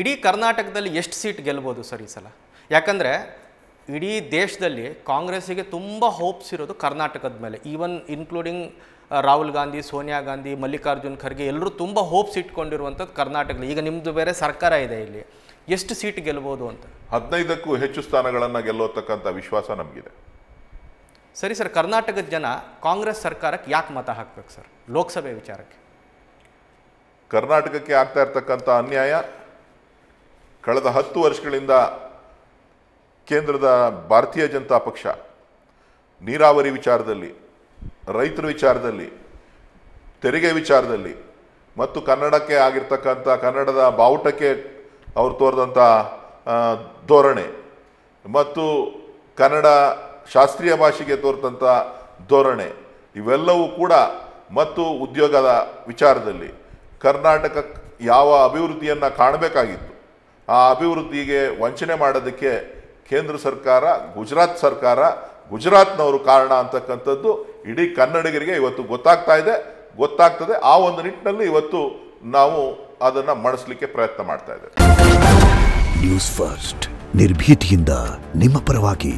ಇಡೀ ಕರ್ನಾಟಕದಲ್ಲಿ ಎಷ್ಟು ಸೀಟ್ ಗೆಲ್ಬೋದು ಸರ್ ಈ ಸಲ ಯಾಕಂದರೆ ಇಡೀ ದೇಶದಲ್ಲಿ ಕಾಂಗ್ರೆಸ್ಸಿಗೆ ತುಂಬ ಹೋಪ್ಸ್ ಇರೋದು ಕರ್ನಾಟಕದ ಮೇಲೆ ಈವನ್ ಇನ್ಕ್ಲೂಡಿಂಗ್ ರಾಹುಲ್ ಗಾಂಧಿ ಸೋನಿಯಾ ಗಾಂಧಿ ಮಲ್ಲಿಕಾರ್ಜುನ್ ಖರ್ಗೆ ಎಲ್ಲರೂ ತುಂಬ ಹೋಪ್ಸ್ ಇಟ್ಕೊಂಡಿರುವಂಥದ್ದು ಕರ್ನಾಟಕದಲ್ಲಿ ಈಗ ನಿಮ್ಮದು ಬೇರೆ ಸರ್ಕಾರ ಇದೆ ಇಲ್ಲಿ ಎಷ್ಟು ಸೀಟ್ ಗೆಲ್ಬೋದು ಅಂತ ಹದಿನೈದಕ್ಕೂ ಹೆಚ್ಚು ಸ್ಥಾನಗಳನ್ನು ಗೆಲ್ಲೋತಕ್ಕಂಥ ವಿಶ್ವಾಸ ನಮಗಿದೆ ಸರಿ ಸರ್ ಕರ್ನಾಟಕದ ಜನ ಕಾಂಗ್ರೆಸ್ ಸರ್ಕಾರಕ್ಕೆ ಯಾಕೆ ಮತ ಹಾಕ್ಬೇಕು ಸರ್ ಲೋಕಸಭೆ ವಿಚಾರಕ್ಕೆ ಕರ್ನಾಟಕಕ್ಕೆ ಆಗ್ತಾ ಇರ್ತಕ್ಕಂಥ ಅನ್ಯಾಯ ಕಳೆದ ಹತ್ತು ವರ್ಷಗಳಿಂದ ಕೇಂದ್ರದ ಭಾರತೀಯ ಜನತಾ ಪಕ್ಷ ನೀರಾವರಿ ವಿಚಾರದಲ್ಲಿ ರೈತರ ವಿಚಾರದಲ್ಲಿ ತೆರಿಗೆ ವಿಚಾರದಲ್ಲಿ ಮತ್ತು ಕನ್ನಡಕ್ಕೆ ಆಗಿರ್ತಕ್ಕಂಥ ಕನ್ನಡದ ಬಾವುಟಕ್ಕೆ ಅವರು ತೋರಿದಂಥ ಧೋರಣೆ ಮತ್ತು ಕನ್ನಡ ಶಾಸ್ತ್ರೀಯ ಭಾಷೆಗೆ ತೋರಿದಂಥ ಧೋರಣೆ ಇವೆಲ್ಲವೂ ಕೂಡ ಮತ್ತು ಉದ್ಯೋಗದ ವಿಚಾರದಲ್ಲಿ ಕರ್ನಾಟಕ ಯಾವ ಅಭಿವೃದ್ಧಿಯನ್ನು ಕಾಣಬೇಕಾಗಿತ್ತು ಆ ಅಭಿವೃದ್ಧಿಗೆ ವಂಚನೆ ಮಾಡೋದಕ್ಕೆ ಕೇಂದ್ರ ಸರ್ಕಾರ ಗುಜರಾತ್ ಸರ್ಕಾರ ಗುಜರಾತ್ನವರು ಕಾರಣ ಅಂತಕ್ಕಂಥದ್ದು ಇಡೀ ಕನ್ನಡಿಗರಿಗೆ ಇವತ್ತು ಗೊತ್ತಾಗ್ತಾ ಇದೆ ಗೊತ್ತಾಗ್ತದೆ ಆ ಒಂದು ನಿಟ್ಟಿನಲ್ಲಿ ಇವತ್ತು ನಾವು ಅದನ್ನು ಮಣಿಸ್ಲಿಕ್ಕೆ ಪ್ರಯತ್ನ ಮಾಡ್ತಾ ಇದ್ದೇವೆ ನ್ಯೂಸ್ ಫಸ್ಟ್ ನಿರ್ಭೀತಿಯಿಂದ ನಿಮ್ಮ ಪರವಾಗಿ